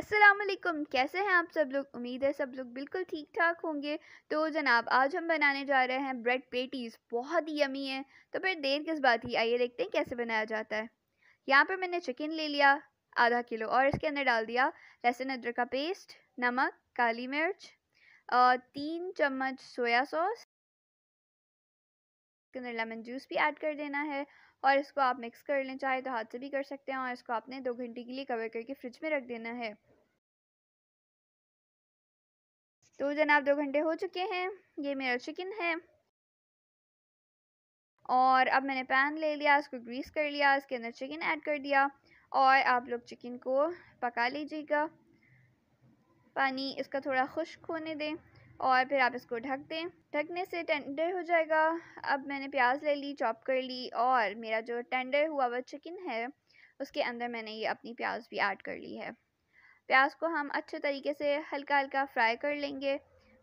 असलम कैसे हैं आप सब लोग उम्मीद है सब लोग बिल्कुल ठीक ठाक होंगे तो जनाब आज हम बनाने जा रहे हैं ब्रेड पेटीज़ बहुत ही यमी है तो फिर देर किस बात ही आइए देखते हैं कैसे बनाया जाता है यहाँ पर मैंने चिकन ले लिया आधा किलो और इसके अंदर डाल दिया लहसुन अदरक का पेस्ट नमक काली मिर्च और तीन चम्मच सोया सॉस इसके अंदर लेमन जूस भी ऐड कर देना है और इसको आप मिक्स कर लें चाहे तो हाथ से भी कर सकते हैं और इसको आपने दो घंटे के लिए कवर करके फ्रिज में रख देना है तो जनाब दो घंटे हो चुके हैं ये मेरा चिकन है और अब मैंने पैन ले लिया इसको ग्रीस कर लिया इसके अंदर चिकन ऐड कर दिया और आप लोग चिकन को पका लीजिएगा पानी इसका थोड़ा खुश्क होने दें और फिर आप इसको ढक दें ढकने से टेंडर हो जाएगा अब मैंने प्याज ले ली चॉप कर ली और मेरा जो टेंडर हुआ वह चिकन है उसके अंदर मैंने ये अपनी प्याज भी ऐड कर ली है प्याज को हम अच्छे तरीके से हल्का हल्का फ्राई कर लेंगे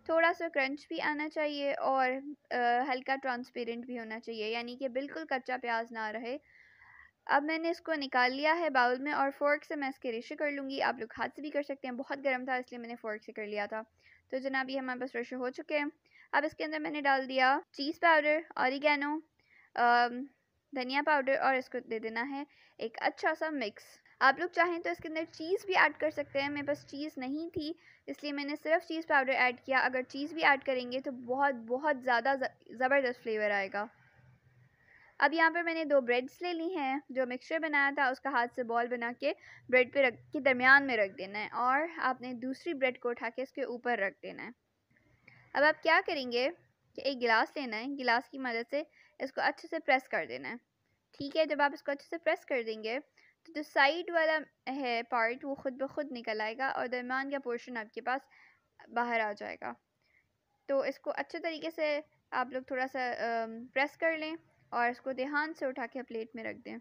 थोड़ा सा क्रंच भी आना चाहिए और आ, हल्का ट्रांसपेरेंट भी होना चाहिए यानी कि बिल्कुल कच्चा प्याज ना रहे अब मैंने इसको निकाल लिया है बाउल में और फोर्क से मैं इसके रेशे कर लूँगी आप लोग हाथ से भी कर सकते हैं बहुत गर्म था इसलिए मैंने फोर्क से कर लिया था तो जनाब ये हमारे पास रेशे हो चुके हैं अब इसके अंदर मैंने डाल दिया चीज़ पाउडर और धनिया पाउडर और इसको दे देना है एक अच्छा सा मिक्स आप लोग चाहें तो इसके अंदर चीज़ भी ऐड कर सकते हैं मेरे पास चीज़ नहीं थी इसलिए मैंने सिर्फ चीज़ पाउडर ऐड किया अगर चीज़ भी ऐड करेंगे तो बहुत बहुत ज़्यादा ज़बरदस्त फ्लेवर आएगा अब यहाँ पर मैंने दो ब्रेड्स ले ली हैं जो मिक्सचर बनाया था उसका हाथ से बॉल बना के ब्रेड पे रख के दरमियान में रख देना है और आपने दूसरी ब्रेड को उठा के इसके ऊपर रख देना है अब आप क्या करेंगे कि एक गिलास लेना है गिलास की मदद से इसको अच्छे से प्रेस कर देना है ठीक है जब आप इसको अच्छे से प्रेस कर देंगे तो जो साइड वाला है पार्ट वो ख़ुद ब खुद निकल आएगा और दरमियान का पोर्शन आपके पास बाहर आ जाएगा तो इसको अच्छे तरीके से आप लोग थोड़ा सा प्रेस कर लें और इसको ध्यान से उठा के प्लेट में रख दें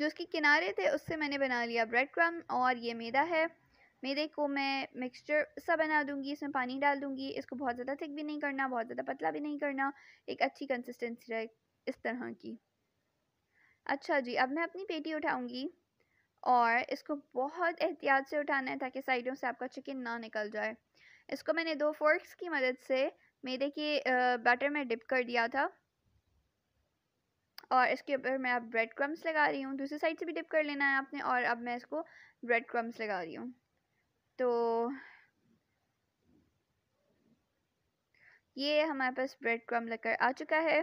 जो उसके किनारे थे उससे मैंने बना लिया ब्रेड क्रम और ये मैदा है मैदे को मैं मिक्सचर सा बना दूंगी इसमें पानी डाल दूंगी इसको बहुत ज़्यादा थिक भी नहीं करना बहुत ज़्यादा पतला भी नहीं करना एक अच्छी कंसिस्टेंसी रहे इस तरह की अच्छा जी अब मैं अपनी पेटी उठाऊंगी और इसको बहुत एहतियात से उठाना है ताकि साइडों से आपका चिकन ना निकल जाए इसको मैंने दो फोर्क्स की मदद से मैदे के बैटर में डिप कर दिया था और इसके ऊपर मैं अब ब्रेड क्रम्स लगा रही हूँ दूसरी साइड से भी डिप कर लेना है आपने और अब मैं इसको ब्रेड क्रम्स लगा रही हूँ तो ये हमारे पास ब्रेड क्रम लग कर आ चुका है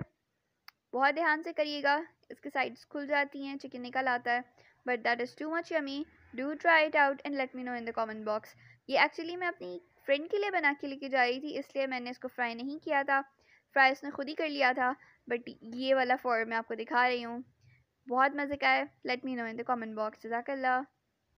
बहुत ध्यान से करिएगा इसके साइड्स खुल जाती हैं चिकन निकल आता है but that is too much yummy do try it out and let me know in the comment box ये एक्चुअली मैं अपनी फ्रेंड के लिए बना के लेके जा रही थी इसलिए मैंने इसको फ्राई नहीं किया था फ्राई उसने खुद ही कर लिया था बट ये वाला फॉर मैं आपको दिखा रही हूँ बहुत मज़े का है let me know in the comment box जजाकल्ला